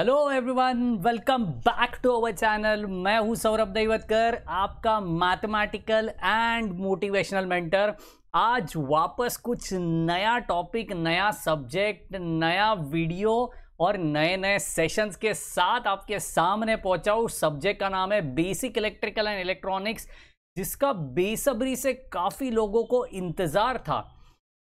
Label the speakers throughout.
Speaker 1: Hello everyone welcome back to our channel मैं हूं सौरभ दैवतकर आपका मैथमेटिकल एंड मोटिवेशनल मेंटर आज वापस कुछ नया टॉपिक नया सब्जेक्ट नया वीडियो और नए नए सेशंस के साथ आपके सामने पहुंचा हूँ सब्जेक्ट का नाम है बेसिक इलेक्ट्रिकल एंड इलेक्ट्रॉनिक्स जिसका बेसब्री से काफ़ी लोगों को इंतज़ार था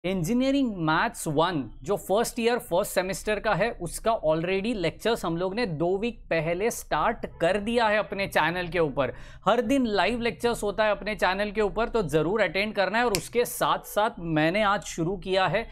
Speaker 1: इंजीनियरिंग मैथ्स वन जो फर्स्ट ईयर फर्स्ट सेमेस्टर का है उसका ऑलरेडी लेक्चर्स हम लोग ने दो वीक पहले स्टार्ट कर दिया है अपने चैनल के ऊपर हर दिन लाइव लेक्चर्स होता है अपने चैनल के ऊपर तो ज़रूर अटेंड करना है और उसके साथ साथ मैंने आज शुरू किया है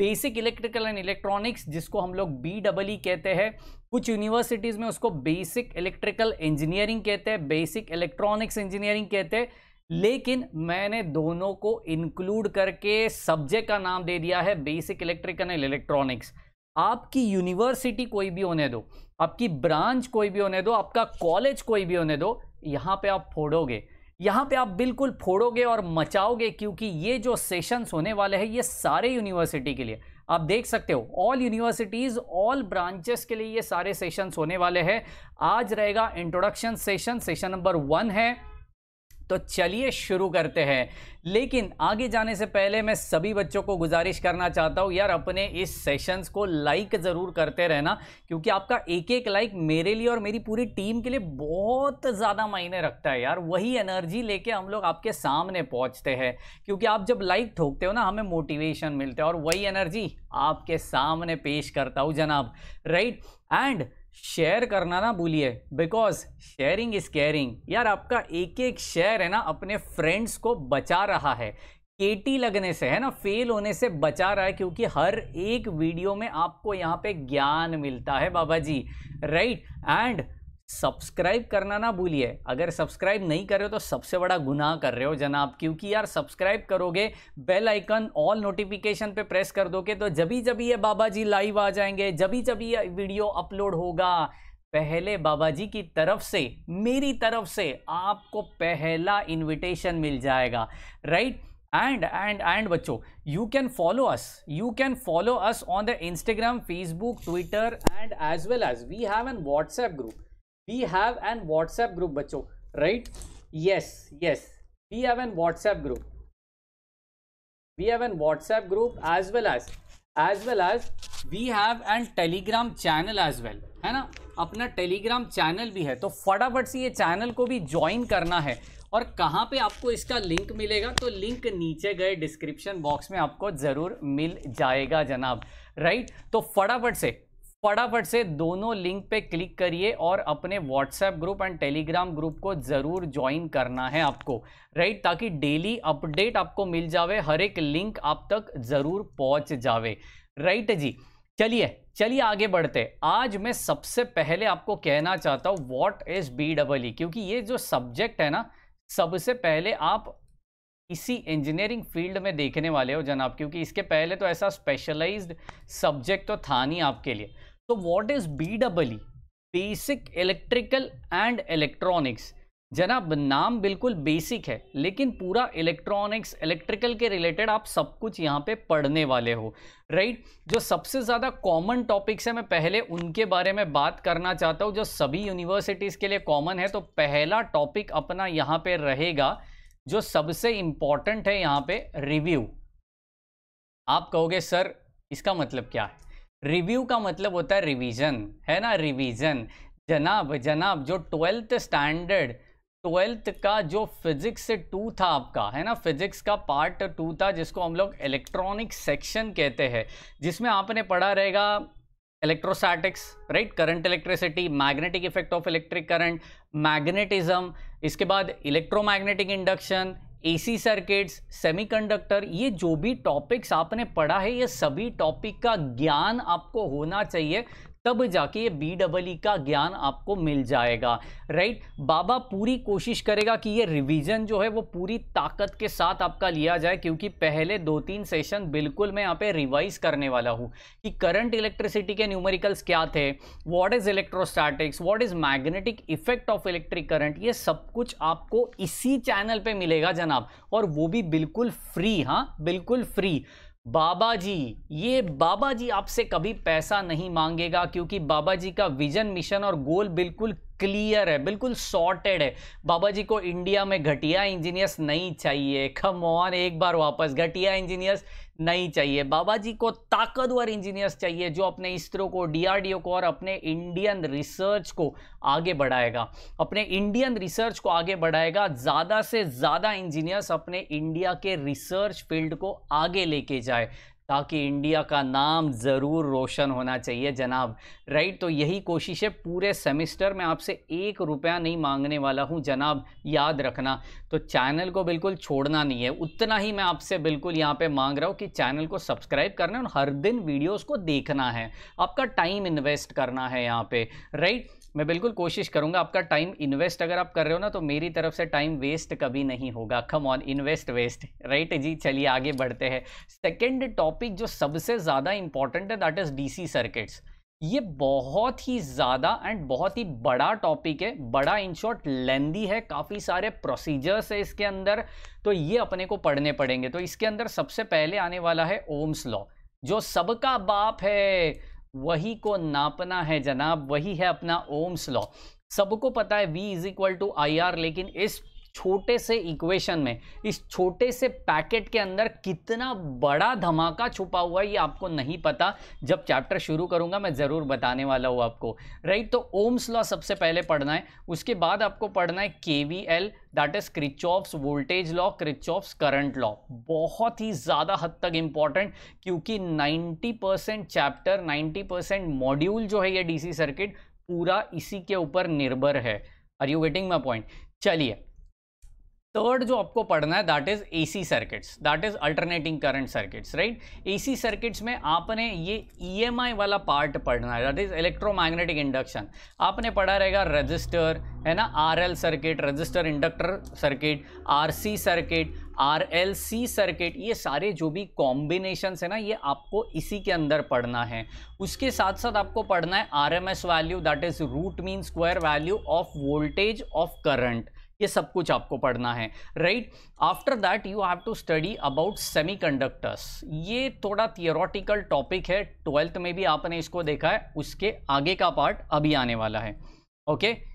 Speaker 1: बेसिक इलेक्ट्रिकल एंड इलेक्ट्रॉनिक्स जिसको हम लोग बी डबल ई कहते हैं कुछ यूनिवर्सिटीज़ में उसको बेसिक इलेक्ट्रिकल इंजीनियरिंग कहते हैं बेसिक इलेक्ट्रॉनिक्स इंजीनियरिंग कहते हैं लेकिन मैंने दोनों को इंक्लूड करके सब्जेक्ट का नाम दे दिया है बेसिक इलेक्ट्रिकल एंड इलेक्ट्रॉनिक्स आपकी यूनिवर्सिटी कोई भी होने दो आपकी ब्रांच कोई भी होने दो आपका कॉलेज कोई भी होने दो यहाँ पे आप फोड़ोगे यहाँ पे आप बिल्कुल फोड़ोगे और मचाओगे क्योंकि ये जो सेशंस होने वाले हैं ये सारे यूनिवर्सिटी के लिए आप देख सकते हो ऑल यूनिवर्सिटीज़ ऑल ब्रांचेस के लिए ये सारे सेशंस होने वाले हैं आज रहेगा introduction session session number one है तो चलिए शुरू करते हैं लेकिन आगे जाने से पहले मैं सभी बच्चों को गुजारिश करना चाहता हूँ यार अपने इस सेशंस को लाइक ज़रूर करते रहना क्योंकि आपका एक एक लाइक मेरे लिए और मेरी पूरी टीम के लिए बहुत ज़्यादा मायने रखता है यार वही एनर्जी लेके हम लोग आपके सामने पहुँचते हैं क्योंकि आप जब लाइक ठोकते हो ना हमें मोटिवेशन मिलता है और वही एनर्जी आपके सामने पेश करता हूँ जनाब राइट एंड शेयर करना ना भूलिए बिकॉज शेयरिंग इज़ केयरिंग यार आपका एक एक शेयर है ना अपने फ्रेंड्स को बचा रहा है केटी लगने से है ना फेल होने से बचा रहा है क्योंकि हर एक वीडियो में आपको यहाँ पे ज्ञान मिलता है बाबा जी राइट एंड सब्सक्राइब करना ना भूलिए अगर सब्सक्राइब नहीं कर रहे हो तो सबसे बड़ा गुनाह कर रहे हो जनाब क्योंकि यार सब्सक्राइब करोगे बेल आइकन ऑल नोटिफिकेशन पे प्रेस कर दोगे तो जभी जभी ये बाबा जी लाइव आ जाएंगे जभी जभी ये वीडियो अपलोड होगा पहले बाबा जी की तरफ से मेरी तरफ से आपको पहला इन्विटेशन मिल जाएगा right right? And and and बच्चों you can follow us you can follow us on the Instagram Facebook Twitter and as well as we have an WhatsApp group we have an WhatsApp group बच्चों right yes yes we have an WhatsApp group we have an WhatsApp group as well as as well as we have an Telegram channel as well है ना अपना Telegram channel भी है तो फटाफट से ये चैनल को भी ज्वाइन करना है और कहाँ पे आपको इसका लिंक मिलेगा तो लिंक नीचे गए डिस्क्रिप्शन बॉक्स में आपको ज़रूर मिल जाएगा जनाब राइट तो फटाफट से फटाफट से दोनों लिंक पे क्लिक करिए और अपने WhatsApp group and Telegram group को ज़रूर ज्वाइन करना है आपको राइट ताकि डेली अपडेट आपको मिल जावे हर एक लिंक आप तक ज़रूर पहुंच जावे राइट जी चलिए चलिए आगे बढ़ते आज मैं सबसे पहले आपको कहना चाहता हूँ what is B double E क्योंकि ये जो सब्जेक्ट है ना सबसे पहले आप इसी इंजीनियरिंग फील्ड में देखने वाले हो जनाब क्योंकि इसके पहले तो ऐसा स्पेशलाइज्ड सब्जेक्ट तो था नहीं आपके लिए तो what is B double E basic electrical and electronics जनाब नाम बिल्कुल बेसिक है लेकिन पूरा इलेक्ट्रॉनिक्स इलेक्ट्रिकल के रिलेटेड आप सब कुछ यहाँ पे पढ़ने वाले हो राइट जो सबसे ज़्यादा कॉमन टॉपिक्स है मैं पहले उनके बारे में बात करना चाहता हूँ जो सभी यूनिवर्सिटीज़ के लिए कॉमन है तो पहला टॉपिक अपना यहाँ पे रहेगा जो सबसे इंपॉर्टेंट है यहाँ पे रिव्यू आप कहोगे सर इसका मतलब क्या है रिव्यू का मतलब होता है रिवीजन है ना रिवीजन जनाब जनाब जो ट्वेल्थ स्टैंडर्ड ट्वेल्थ का जो फिजिक्स टू था आपका है ना फिजिक्स का पार्ट टू था जिसको हम लोग इलेक्ट्रॉनिक सेक्शन कहते हैं जिसमें आपने पढ़ा रहेगा electrostatics right current electricity magnetic effect of electric current magnetism इसके बाद electromagnetic induction AC circuits semiconductor ये जो भी टॉपिक्स आपने पढ़ा है ये सभी टॉपिक का ज्ञान आपको होना चाहिए तब जाके ये बी डबल ई का ज्ञान आपको मिल जाएगा राइट बाबा पूरी कोशिश करेगा कि ये रिवीजन जो है वो पूरी ताकत के साथ आपका लिया जाए क्योंकि पहले दो तीन सेशन बिल्कुल मैं यहाँ पे रिवाइज करने वाला हूँ कि करंट इलेक्ट्रिसिटी के न्यूमेरिकल्स क्या थे what is electrostatics what is magnetic effect of electric current ये सब कुछ आपको इसी चैनल पर मिलेगा जनाब और वो भी बिल्कुल फ्री हाँ बिल्कुल फ्री बाबा जी ये बाबा जी आपसे कभी पैसा नहीं मांगेगा क्योंकि बाबा जी का विजन मिशन और गोल बिल्कुल क्लियर है बिल्कुल सॉर्टेड है बाबा जी को इंडिया में घटिया इंजीनियर्स नहीं चाहिए खम ऑन एक बार वापस घटिया इंजीनियर्स नहीं चाहिए बाबा जी को ताकतवर इंजीनियर्स चाहिए जो अपने इसरो को डीआरडीओ को और अपने इंडियन रिसर्च को आगे बढ़ाएगा अपने इंडियन रिसर्च को आगे बढ़ाएगा ज़्यादा से ज़्यादा इंजीनियर्स अपने इंडिया के रिसर्च फील्ड को आगे लेके जाए ताकि इंडिया का नाम ज़रूर रोशन होना चाहिए जनाब राइट तो यही कोशिश है पूरे सेमिस्टर में आपसे एक रुपया नहीं मांगने वाला हूँ जनाब याद रखना तो चैनल को बिल्कुल छोड़ना नहीं है उतना ही मैं आपसे बिल्कुल यहाँ पे मांग रहा हूँ कि चैनल को सब्सक्राइब करना है और हर दिन वीडियोज़ को देखना है आपका टाइम इन्वेस्ट करना है यहाँ पर राइट मैं बिल्कुल कोशिश करूंगा आपका टाइम इन्वेस्ट अगर आप कर रहे हो ना तो मेरी तरफ से टाइम वेस्ट कभी नहीं होगा come on invest waste right जी चलिए आगे बढ़ते हैं सेकेंड टॉपिक जो सबसे ज़्यादा इंपॉर्टेंट है दैट इज़ डी सर्किट्स ये बहुत ही ज़्यादा एंड बहुत ही बड़ा टॉपिक है बड़ा इन शॉर्ट लेंदी है काफ़ी सारे प्रोसीजर्स है इसके अंदर तो ये अपने को पढ़ने पड़ेंगे तो इसके अंदर सबसे पहले आने वाला है ओम्स लॉ जो सबका बाप है वही को नापना है जनाब वही है अपना ओम्स लॉ सबको पता है V is equal to I R लेकिन इस छोटे से इक्वेशन में इस छोटे से पैकेट के अंदर कितना बड़ा धमाका छुपा हुआ है ये आपको नहीं पता जब चैप्टर शुरू करूंगा मैं ज़रूर बताने वाला हूँ आपको राइट तो ओम्स लॉ सबसे पहले पढ़ना है उसके बाद आपको पढ़ना है K V L that is Kirchhoff's voltage law Kirchhoff's current law बहुत ही ज़्यादा हद तक इम्पॉर्टेंट क्योंकि 90 percent chapter ninety percent module जो है ये डीसी सर्किट पूरा इसी के ऊपर निर्भर है are you getting my point चलिए थर्ड जो आपको पढ़ना है that is AC circuits that is alternating current circuits right AC circuits में आपने ये ईएमआई e वाला पार्ट पढ़ना है दैट इज इलेक्ट्रोमैग्नेटिक इंडक्शन आपने पढ़ा रहेगा रजिस्टर है ना RL circuit register inductor circuit RC circuit R L C circuit ये सारे जो भी कॉम्बिनेशन है ना ये आपको इसी के अंदर पढ़ना है उसके साथ साथ आपको पढ़ना है R M S value that is root mean square value of voltage of current ये सब कुछ आपको पढ़ना है right after that you have to study about semiconductors ये थोड़ा थियोरटिकल टॉपिक है ट्वेल्थ में भी आपने इसको देखा है उसके आगे का पार्ट अभी आने वाला है ओके okay?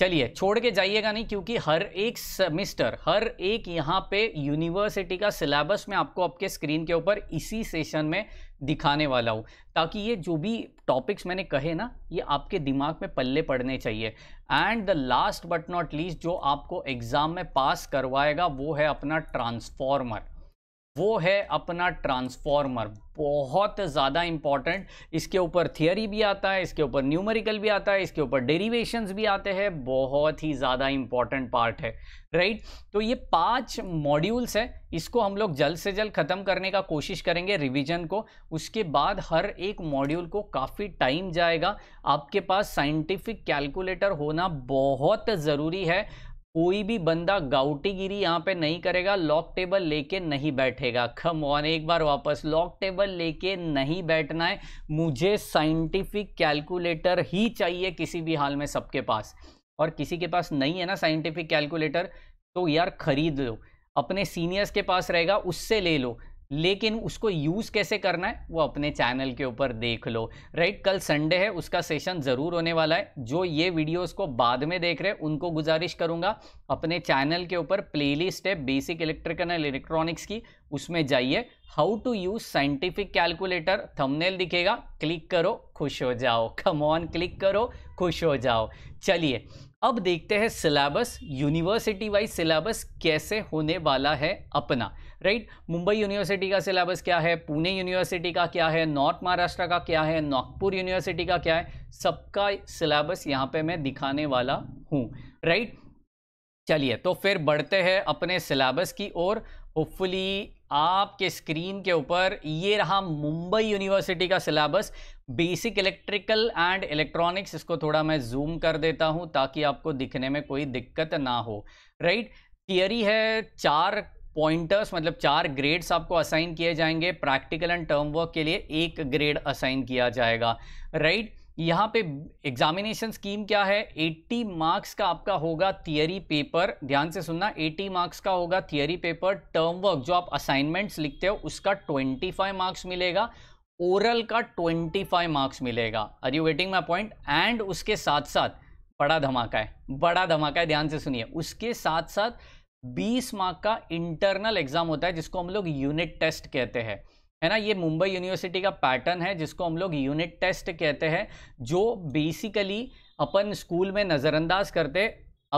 Speaker 1: चलिए छोड़ के जाइएगा नहीं क्योंकि हर एक सेमिस्टर हर एक यहाँ पे यूनिवर्सिटी का सिलेबस मैं आपको आपके स्क्रीन के ऊपर इसी सेशन में दिखाने वाला हूँ ताकि ये जो भी टॉपिक्स मैंने कहे ना ये आपके दिमाग में पल्ले पड़ने चाहिए and the last but not least जो आपको एग्ज़ाम में पास करवाएगा वो है अपना ट्रांसफॉर्मर वो है अपना ट्रांसफॉर्मर बहुत ज़्यादा इंपॉर्टेंट इसके ऊपर थियरी भी आता है इसके ऊपर न्यूमेरिकल भी आता है इसके ऊपर डेरिवेशंस भी आते हैं बहुत ही ज़्यादा इंपॉर्टेंट पार्ट है राइट तो ये पांच मॉड्यूल्स है इसको हम लोग जल्द से जल्द ख़त्म करने का कोशिश करेंगे रिवीजन को उसके बाद हर एक मॉड्यूल को काफ़ी टाइम जाएगा आपके पास साइंटिफिक कैलकुलेटर होना बहुत ज़रूरी है कोई भी बंदा गाउटीगिरी यहाँ पे नहीं करेगा लॉक टेबल लेके नहीं बैठेगा खम ऑन एक बार वापस लॉक टेबल लेके नहीं बैठना है मुझे साइंटिफिक कैलकुलेटर ही चाहिए किसी भी हाल में सबके पास और किसी के पास नहीं है ना साइंटिफिक कैलकुलेटर तो यार खरीद लो अपने सीनियर्स के पास रहेगा उससे ले लो लेकिन उसको यूज़ कैसे करना है वो अपने चैनल के ऊपर देख लो राइट कल संडे है उसका सेशन ज़रूर होने वाला है जो ये वीडियोस को बाद में देख रहे हैं उनको गुजारिश करूंगा अपने चैनल के ऊपर प्लेलिस्ट है बेसिक इलेक्ट्रिकल एंड इलेक्ट्रॉनिक्स की उसमें जाइए how to use scientific calculator thumbnail दिखेगा क्लिक करो खुश हो जाओ कम ऑन क्लिक करो खुश हो जाओ चलिए अब देखते हैं सिलेबस यूनिवर्सिटी वाइज सिलेबस कैसे होने वाला है अपना राइट मुंबई यूनिवर्सिटी का सिलेबस क्या है पुणे यूनिवर्सिटी का क्या है नॉर्थ महाराष्ट्र का क्या है नागपुर यूनिवर्सिटी का क्या है सबका सिलेबस यहाँ पे मैं दिखाने वाला हूँ राइट चलिए तो फिर बढ़ते हैं अपने सिलेबस की ओर होपफुली आपके स्क्रीन के ऊपर ये रहा मुंबई यूनिवर्सिटी का syllabus basic electrical and electronics इसको थोड़ा मैं जूम कर देता हूँ ताकि आपको दिखने में कोई दिक्कत ना हो राइट थियरी है चार पॉइंटर्स मतलब चार ग्रेड्स आपको असाइन किए जाएंगे प्रैक्टिकल एंड टर्म वर्क के लिए एक ग्रेड असाइन किया जाएगा राइट right? यहाँ पे एग्जामिनेशन स्कीम क्या है 80 मार्क्स का आपका होगा थियरी पेपर ध्यान से सुनना 80 मार्क्स का होगा थियरी पेपर टर्म वर्क जो आप असाइनमेंट्स लिखते हो उसका 25 मार्क्स मिलेगा ओरल का 25 मार्क्स मिलेगा are you getting my point and उसके साथ साथ बड़ा धमाका है बड़ा धमाका है ध्यान से सुनिए उसके साथ साथ 20 मार्क का इंटरनल एग्जाम होता है जिसको हम लोग यूनिट टेस्ट कहते हैं है ना ये मुंबई यूनिवर्सिटी का पैटर्न है जिसको हम लोग यूनिट टेस्ट कहते हैं जो बेसिकली अपन स्कूल में नज़रअंदाज करते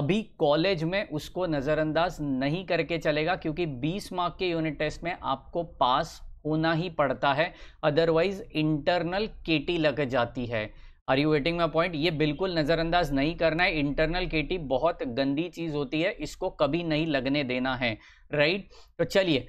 Speaker 1: अभी कॉलेज में उसको नज़रअंदाज नहीं करके चलेगा क्योंकि 20 मार्क के यूनिट टेस्ट में आपको पास होना ही पड़ता है अदरवाइज इंटरनल केटी लग जाती है are you getting my point ये बिल्कुल नज़रअंदाज नहीं करना है इंटरनल केटी बहुत गंदी चीज़ होती है इसको कभी नहीं लगने देना है राइट तो चलिए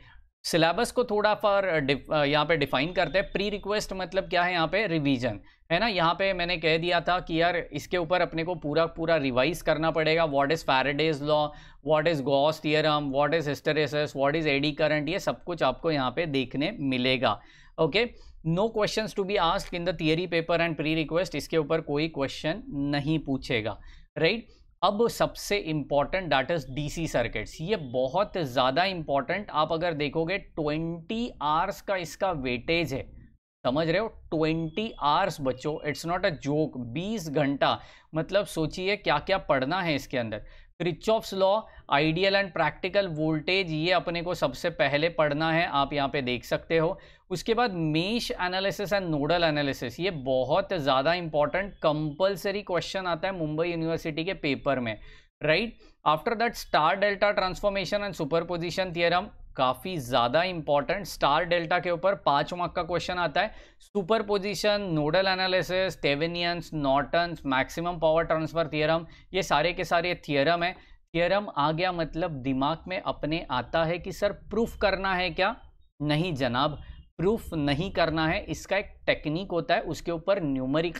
Speaker 1: सिलेबस को थोड़ा फॉर यहाँ पे डिफाइन करते हैं प्री रिक्वेस्ट मतलब क्या है यहाँ पे रिवीजन है ना यहाँ पे मैंने कह दिया था कि यार इसके ऊपर अपने को पूरा पूरा रिवाइज करना पड़ेगा what is Faraday's law what is Gauss theorem what is hysteresis what is eddy current ये सब कुछ आपको यहाँ पे देखने मिलेगा okay no question to be ask in the theory paper and pre request इसके ऊपर कोई क्वेश्चन नहीं पूछेगा राइट right? अब सबसे important that is DC circuits ये बहुत ज़्यादा इम्पॉर्टेंट आप अगर देखोगे 20 आवर्स का इसका वेटेज है समझ रहे हो 20 आवर्स बच्चों इट्स नॉट अ जोक 20 घंटा मतलब सोचिए क्या क्या पढ़ना है इसके अंदर Kirchhoff's law ideal and practical voltage ये अपने को सबसे पहले पढ़ना है आप यहाँ पे देख सकते हो उसके बाद mesh analysis and nodal analysis ये बहुत ज़्यादा इंपॉर्टेंट कंपलसरी क्वेश्चन आता है मुंबई यूनिवर्सिटी के पेपर में right after that star delta transformation and superposition theorem काफ़ी ज़्यादा इंपॉर्टेंट स्टार डेल्टा के ऊपर पाँच मार्क का क्वेश्चन आता है super position nodal analysis Thevenin's Norton's maximum power transfer theorem ये सारे के सारे थियरम है थियरम आ गया मतलब दिमाग में अपने आता है कि सर प्रूफ करना है क्या नहीं जनाब प्रूफ नहीं करना है इसका एक टेक्निक होता है उसके ऊपर न्यूमरिक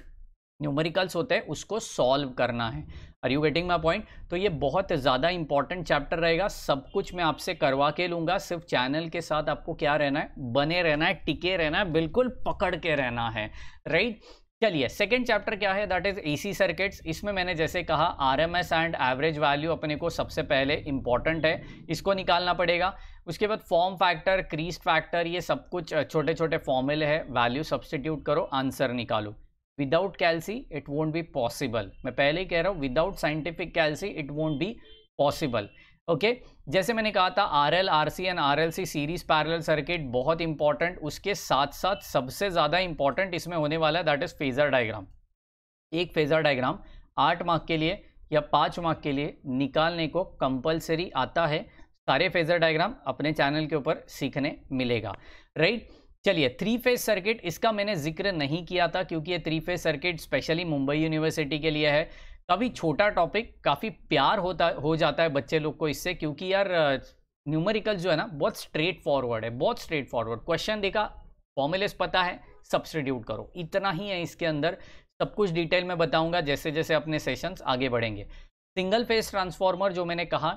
Speaker 1: न्यूमरिकल्स होते हैं उसको सॉल्व करना है are you getting my point तो ये बहुत ज़्यादा इंपॉर्टेंट चैप्टर रहेगा सब कुछ मैं आपसे करवा के लूँगा सिर्फ चैनल के साथ आपको क्या रहना है बने रहना है टिके रहना है बिल्कुल पकड़ के रहना है राइट right? चलिए सेकेंड चैप्टर क्या है दैट इज एसी सर्किट्स इसमें मैंने जैसे कहा आरएमएस एंड एवरेज वैल्यू अपने को सबसे पहले इंपॉर्टेंट है इसको निकालना पड़ेगा उसके बाद फॉर्म फैक्टर क्रीस्ट फैक्टर ये सब कुछ छोटे छोटे फॉर्मूले है वैल्यू सब्सटीट्यूट करो आंसर निकालो without calci it won't be possible मैं पहले ही कह रहा हूँ without scientific calci it won't be possible okay जैसे मैंने कहा था R L R C and R L C series parallel circuit बहुत इंपॉर्टेंट उसके साथ साथ सबसे ज़्यादा इंपॉर्टेंट इसमें होने वाला है दैट इज़ फेज़र डायग्राम एक फेज़र डायग्राम आठ मार्क के लिए या पाँच मार्क के लिए निकालने को कंपलसरी आता है सारे फेज़र डायग्राम अपने चैनल के ऊपर सीखने मिलेगा राइट right? चलिए थ्री फेज सर्किट इसका मैंने जिक्र नहीं किया था क्योंकि ये three phase circuit specially Mumbai university के लिए है काफ़ी छोटा टॉपिक काफ़ी प्यार होता हो जाता है बच्चे लोग को इससे क्योंकि यार न्यूमेरिकल जो है ना बहुत स्ट्रेट फॉरवर्ड है बहुत स्ट्रेट फॉरवर्ड क्वेश्चन देखा फॉर्मुलेस पता है सब्सटीट्यूट करो इतना ही है इसके अंदर सब कुछ डिटेल में बताऊंगा जैसे जैसे अपने सेशंस आगे बढ़ेंगे सिंगल फेज ट्रांसफॉर्मर जो मैंने कहा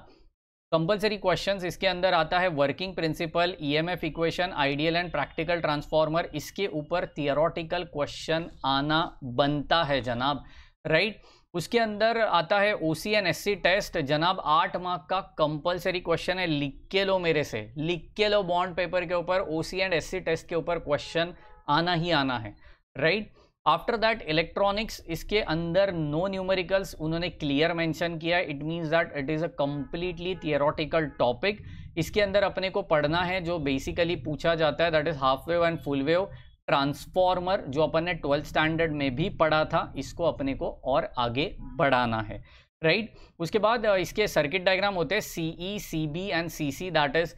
Speaker 1: कंपलसरी क्वेश्चन इसके अंदर आता है working principle EMF equation ideal and practical transformer इसके ऊपर थियोरटिकल क्वेश्चन आना बनता है जनाब राइट right? उसके अंदर आता है O C and S C test जनाब आठ मार्क का कंपलसरी क्वेश्चन है लिख के लो मेरे से लिख के लो बॉन्ड पेपर के ऊपर O C and S C test के ऊपर क्वेश्चन आना ही आना है right right? After that electronics इसके अंदर नो न्यूमेरिकल्स उन्होंने क्लियर मेंशन किया it means that it is a completely theoretical topic इसके अंदर अपने को पढ़ना है जो बेसिकली पूछा जाता है that is half wave and full wave transformer जो अपन ने ट्वेल्थ स्टैंडर्ड में भी पढ़ा था इसको अपने को और आगे बढ़ाना है राइट right? उसके बाद इसके सर्किट डायग्राम होते हैं C E C B and C C that is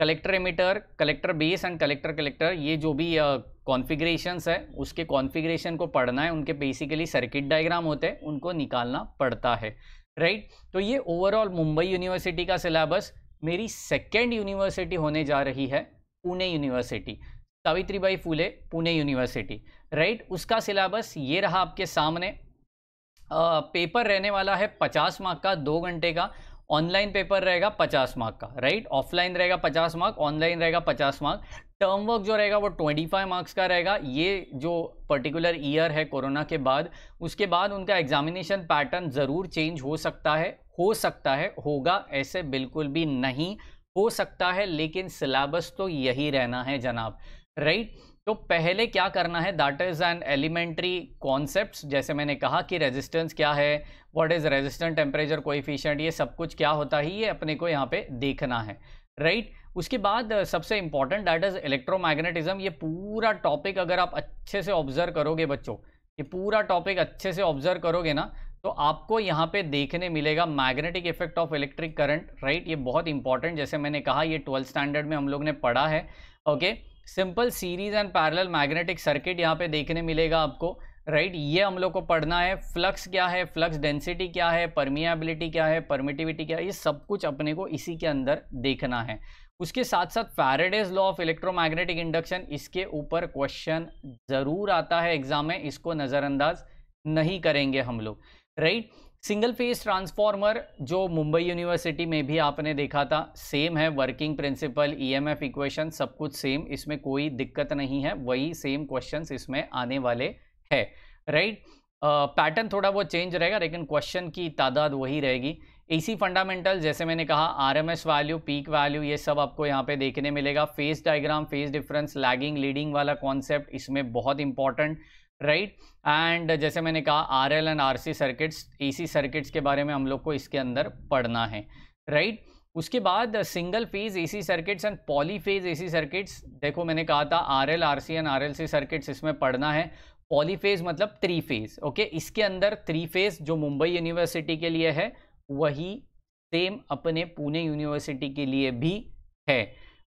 Speaker 1: collector emitter collector base and collector collector ये जो भी uh, कॉन्फ़िगरेशंस है उसके कॉन्फ़िगरेशन को पढ़ना है उनके बेसिकली सर्किट डायग्राम होते हैं उनको निकालना पड़ता है राइट right? तो ये ओवरऑल मुंबई यूनिवर्सिटी का सिलेबस मेरी सेकेंड यूनिवर्सिटी होने जा रही है Pune university Savitribai Phule Pune university right उसका सिलेबस ये रहा आपके सामने आ, पेपर रहने वाला है पचास मार्क का दो घंटे का ऑनलाइन पेपर रहेगा पचास मार्क का राइट ऑफलाइन रहेगा पचास मार्क ऑनलाइन रहेगा पचास मार्क टर्म वर्क जो रहेगा वो ट्वेंटी फाइव मार्क्स का रहेगा ये जो पर्टिकुलर ईयर है कोरोना के बाद उसके बाद उनका एग्जामिनेशन पैटर्न ज़रूर चेंज हो सकता है हो सकता है होगा ऐसे बिल्कुल भी नहीं हो सकता है लेकिन सिलेबस तो यही रहना है जनाब राइट right? तो पहले क्या करना है that is an elementary concept जैसे मैंने कहा कि रेजिस्टेंस क्या है what is resistant temperature coefficient ये सब कुछ क्या होता है ये अपने को यहाँ पे देखना है राइट right? उसके बाद सबसे इंपॉर्टेंट दैट इज़ इलेक्ट्रोमैग्नेटिज्म ये पूरा टॉपिक अगर आप अच्छे से ऑब्जर्व करोगे बच्चों ये पूरा टॉपिक अच्छे से ऑब्जर्व करोगे ना तो आपको यहाँ पे देखने मिलेगा magnetic effect of electric current right ये बहुत इंपॉर्टेंट जैसे मैंने कहा ये ट्वेल्थ स्टैंडर्ड में हम लोग ने पढ़ा है okay okay? Simple series and parallel magnetic circuit यहाँ पे देखने मिलेगा आपको राइट right? ये हम लोग को पढ़ना है फ्लक्स क्या है फ्लक्स डेंसिटी क्या है परमियाबिलिटी क्या है परमिटिविटी क्या है ये सब कुछ अपने को इसी के अंदर देखना है उसके साथ साथ Faraday's law of electromagnetic induction इसके ऊपर क्वेश्चन ज़रूर आता है एग्जाम में इसको नज़रअंदाज नहीं करेंगे हम लोग right right? Single phase transformer जो मुंबई यूनिवर्सिटी में भी आपने देखा था सेम है वर्किंग प्रिंसिपल ईएमएफ इक्वेशन सब कुछ सेम इसमें कोई दिक्कत नहीं है वही सेम क्वेश्चंस इसमें आने वाले है राइट पैटर्न थोड़ा बहुत चेंज रहेगा लेकिन क्वेश्चन की तादाद वही रहेगी एसी फंडामेंटल जैसे मैंने कहा आरएमएस वैल्यू पीक वैल्यू ये सब आपको यहाँ पे देखने मिलेगा phase diagram phase difference lagging leading वाला कॉन्सेप्ट इसमें बहुत इंपॉर्टेंट राइट एंड जैसे मैंने कहा R L and R C circuits A C circuits के बारे में हम लोग को इसके अंदर पढ़ना है राइट right? उसके बाद single phase AC circuits and poly phase AC circuits देखो मैंने कहा था R L R C and R L C circuits इसमें पढ़ना है पॉली फेज मतलब थ्री फेज ओके इसके अंदर थ्री फेज जो मुंबई यूनिवर्सिटी के लिए है वही सेम अपने पुणे यूनिवर्सिटी के लिए भी है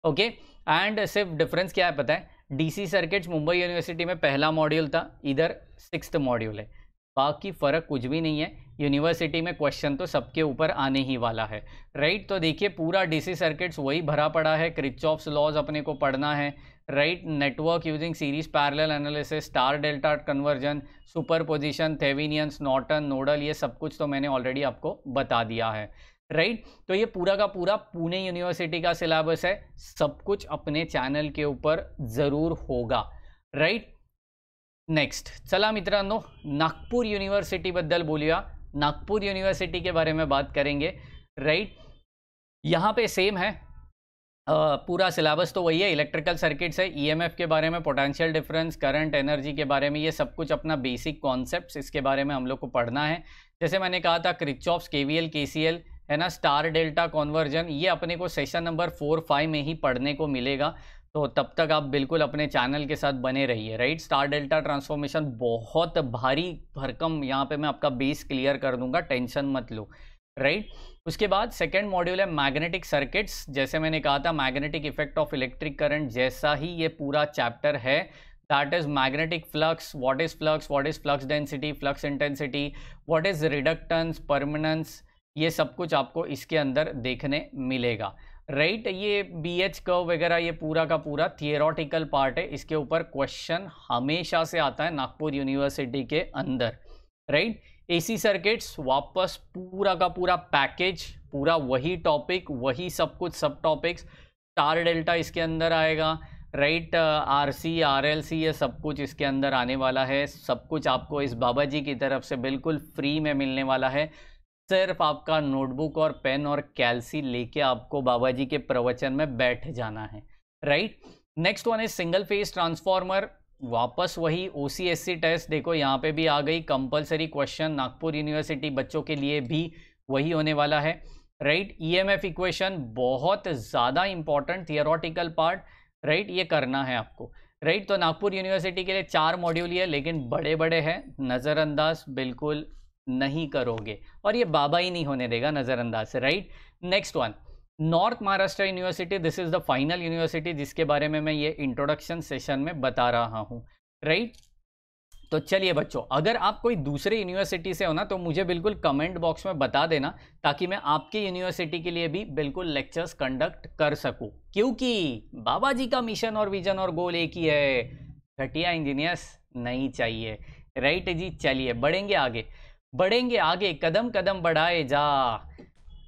Speaker 1: ओके एंड सिर्फ डिफरेंस क्या है पता है डीसी सर्किट्स मुंबई यूनिवर्सिटी में पहला मॉड्यूल था इधर सिक्स मॉड्यूल है बाकी फ़र्क कुछ भी नहीं है यूनिवर्सिटी में क्वेश्चन तो सबके ऊपर आने ही वाला है राइट तो देखिए पूरा डीसी सर्किट्स वही भरा पड़ा है क्रिचॉफ्स लॉज अपने को पढ़ना है right network using series parallel analysis star delta conversion superposition Thevenin's Norton nodal ये सब कुछ तो मैंने ऑलरेडी आपको बता दिया है राइट तो ये पूरा का पूरा पुणे यूनिवर्सिटी का सिलेबस है सब कुछ अपने चैनल के ऊपर जरूर होगा राइट नेक्स्ट चला नागपुर यूनिवर्सिटी बदल बोलिया नागपुर यूनिवर्सिटी के बारे में बात करेंगे राइट यहाँ पे सेम है आ, पूरा सिलेबस तो वही है इलेक्ट्रिकल सर्किट्स है ईएमएफ e के बारे में पोटेंशियल डिफरेंस करंट एनर्जी के बारे में ये सब कुछ अपना बेसिक कॉन्सेप्ट्स इसके बारे में हम लोग को पढ़ना है जैसे मैंने कहा था क्रिचॉप्स केवीएल केसीएल है ना स्टार डेल्टा कॉन्वर्जन ये अपने को सेशन नंबर फोर फाइव में ही पढ़ने को मिलेगा तो तब तक आप बिल्कुल अपने चैनल के साथ बने रहिए राइट स्टार डेल्टा ट्रांसफॉर्मेशन बहुत भारी भरकम यहाँ पे मैं आपका बेस क्लियर कर दूंगा टेंशन मत लो राइट उसके बाद सेकेंड मॉड्यूल है मैग्नेटिक सर्किट्स जैसे मैंने कहा था magnetic effect of electric current जैसा ही ये पूरा चैप्टर है that is magnetic flux what is flux what is flux density flux intensity what is reluctance permeance ये सब कुछ आपको इसके अंदर देखने मिलेगा राइट right, ये बी एच कर्व वगैरह ये पूरा का पूरा थियोरटिकल पार्ट है इसके ऊपर क्वेश्चन हमेशा से आता है नागपुर यूनिवर्सिटी के अंदर राइट ए सी सर्किट्स वापस पूरा का पूरा पैकेज पूरा वही टॉपिक वही सब कुछ सब टॉपिक्स स्टार डेल्टा इसके अंदर आएगा right R C R L C ये सब कुछ इसके अंदर आने वाला है सब कुछ आपको इस बाबा जी की तरफ से बिल्कुल फ्री में मिलने वाला है सिर्फ आपका नोटबुक और पेन और कैलसी लेके आपको बाबा जी के प्रवचन में बैठ जाना है right next one is single phase transformer वापस वही ओ टेस्ट देखो यहाँ पे भी आ गई कंपलसरी क्वेश्चन नागपुर यूनिवर्सिटी बच्चों के लिए भी वही होने वाला है right E M F equation बहुत ज़्यादा इंपॉर्टेंट थियोरटिकल पार्ट राइट ये करना है आपको राइट right? तो नागपुर यूनिवर्सिटी के लिए चार मॉड्यूल ये लेकिन बड़े बड़े हैं नज़रअंदाज बिल्कुल नहीं करोगे और ये बाबा ही नहीं होने देगा नज़रअंदाज से right next one north Maharashtra university this is the final university जिसके बारे में मैं ये इंट्रोडक्शन सेशन में बता रहा हूँ राइट तो चलिए बच्चों अगर आप कोई दूसरे यूनिवर्सिटी से हो ना तो मुझे बिल्कुल कमेंट बॉक्स में बता देना ताकि मैं आपकी यूनिवर्सिटी के लिए भी बिल्कुल लेक्चर्स कंडक्ट कर सकूं क्योंकि बाबा जी का मिशन और विजन और गोल एक ही है घटिया इंजीनियर्स नहीं चाहिए राइट जी चलिए बढ़ेंगे आगे बढ़ेंगे आगे कदम कदम बढ़ाए जा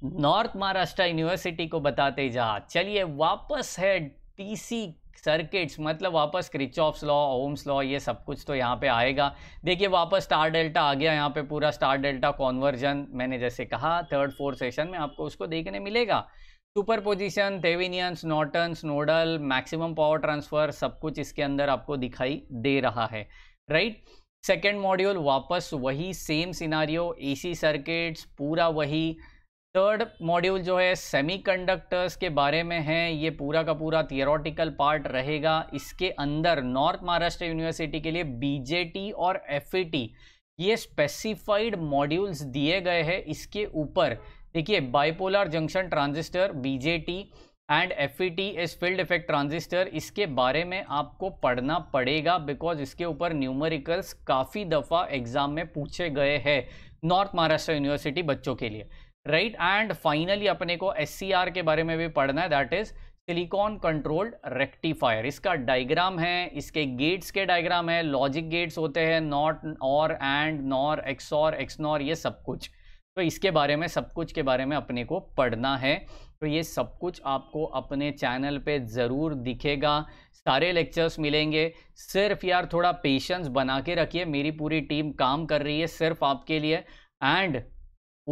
Speaker 1: नॉर्थ महाराष्ट्र यूनिवर्सिटी को बताते जा चलिए वापस है टीसी सर्किट्स मतलब वापस क्रिचॉप्स लॉ ओम्स लॉ ये सब कुछ तो यहाँ पे आएगा देखिए वापस स्टार डेल्टा आ गया यहाँ पे पूरा स्टार डेल्टा कॉन्वर्जन मैंने जैसे कहा थर्ड फोर्थ सेशन में आपको उसको देखने मिलेगा superposition Thevenin's Norton's nodal maximum power transfer सब कुछ इसके अंदर आपको दिखाई दे रहा है राइट right? सेकेंड मॉड्यूल वापस वही सेम सिनारियो एसी सर्किट्स पूरा वही थर्ड मॉड्यूल जो है सेमीकंडक्टर्स के बारे में है ये पूरा का पूरा थियोरटिकल पार्ट रहेगा इसके अंदर नॉर्थ महाराष्ट्र यूनिवर्सिटी के लिए बीजेटी और टी e ये स्पेसिफाइड मॉड्यूल्स दिए गए हैं इसके ऊपर देखिए bipolar junction transistor BJT and F E T S field effect transistor इसके बारे में आपको पढ़ना पड़ेगा बिकॉज इसके ऊपर न्यूमरिकल्स काफ़ी दफ़ा एग्ज़ाम में पूछे गए हैं नॉर्थ महाराष्ट्र यूनिवर्सिटी बच्चों के लिए राइट एंड फाइनली अपने को एस सी आर के बारे में भी पढ़ना है that is silicon controlled rectifier इसका डायग्राम है इसके गेट्स के डायग्राम है लॉजिक गेट्स होते हैं नॉट और एंड नॉर एक्सॉर एक्सनॉर ये सब कुछ तो इसके बारे में सब कुछ के बारे में अपने को पढ़ना है तो ये सब कुछ आपको अपने चैनल पे ज़रूर दिखेगा सारे लेक्चर्स मिलेंगे सिर्फ यार थोड़ा पेशेंस बना के रखिए मेरी पूरी टीम काम कर रही है सिर्फ आपके लिए एंड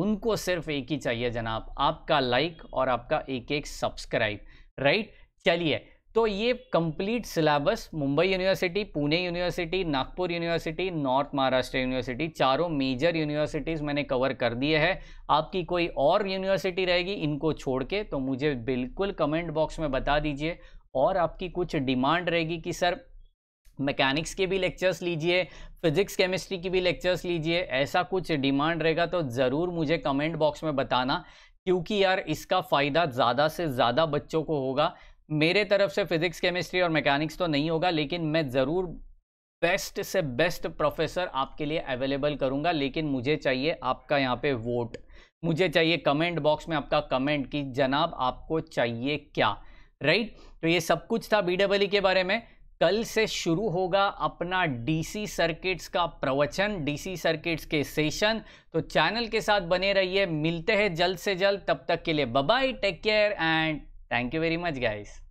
Speaker 1: उनको सिर्फ एक ही चाहिए जनाब आपका लाइक और आपका एक एक सब्सक्राइब राइट चलिए तो ये complete syllabus Mumbai university Pune university Nagpur university north Maharashtra university चारों मेजर यूनिवर्सिटीज़ मैंने कवर कर दिए हैं आपकी कोई और यूनिवर्सिटी रहेगी इनको छोड़ के तो मुझे बिल्कुल कमेंट बॉक्स में बता दीजिए और आपकी कुछ डिमांड रहेगी कि सर मैकेनिक्स के भी लेक्चर्स लीजिए फिजिक्स केमिस्ट्री की भी लेक्चर्स लीजिए ऐसा कुछ डिमांड रहेगा तो ज़रूर मुझे कमेंट बॉक्स में बताना क्योंकि यार इसका फ़ायदा ज़्यादा से ज़्यादा बच्चों को होगा मेरे तरफ से फिजिक्स केमिस्ट्री और मैकेनिक्स तो नहीं होगा लेकिन मैं ज़रूर बेस्ट से बेस्ट प्रोफेसर आपके लिए अवेलेबल करूंगा लेकिन मुझे चाहिए आपका यहाँ पे वोट मुझे चाहिए कमेंट बॉक्स में आपका कमेंट कि जनाब आपको चाहिए क्या राइट तो ये सब कुछ था बी e के बारे में कल से शुरू होगा अपना डीसी सर्किट्स का प्रवचन डीसी सर्किट्स के सेशन तो चैनल के साथ बने रहिए मिलते हैं जल्द से जल्द तब तक के लिए bye take care and thank you very much guys